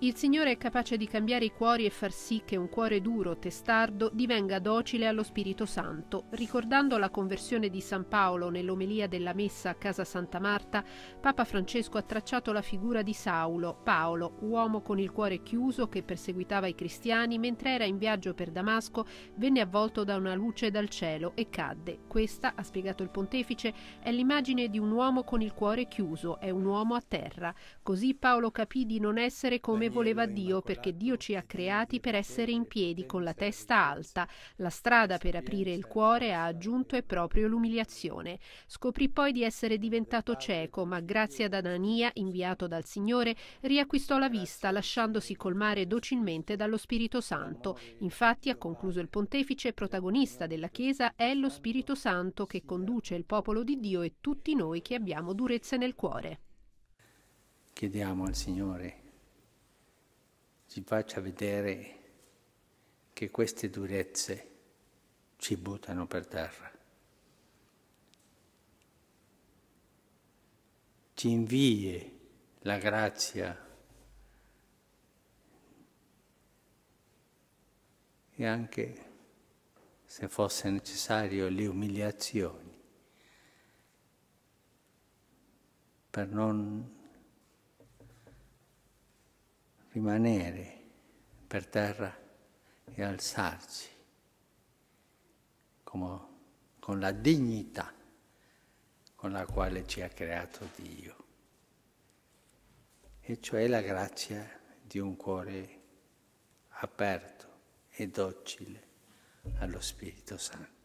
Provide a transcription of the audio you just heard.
Il Signore è capace di cambiare i cuori e far sì che un cuore duro, testardo, divenga docile allo Spirito Santo. Ricordando la conversione di San Paolo nell'omelia della messa a casa Santa Marta, Papa Francesco ha tracciato la figura di Saulo, Paolo, uomo con il cuore chiuso che perseguitava i cristiani mentre era in viaggio per Damasco, venne avvolto da una luce dal cielo e cadde. Questa, ha spiegato il pontefice, è l'immagine di un uomo con il cuore chiuso, è un uomo a terra. Così Paolo capì di non essere come come voleva Dio, perché Dio ci ha creati per essere in piedi con la testa alta. La strada per aprire il cuore ha aggiunto è proprio l'umiliazione. Scoprì poi di essere diventato cieco, ma grazie ad Anania, inviato dal Signore, riacquistò la vista, lasciandosi colmare docilmente dallo Spirito Santo. Infatti, ha concluso il pontefice, protagonista della Chiesa è lo Spirito Santo che conduce il popolo di Dio e tutti noi che abbiamo durezze nel cuore. Chiediamo al Signore ci faccia vedere che queste durezze ci buttano per terra. Ci invii la grazia e anche, se fosse necessario, le umiliazioni per non rimanere per terra e alzarci come, con la dignità con la quale ci ha creato Dio, e cioè la grazia di un cuore aperto e docile allo Spirito Santo.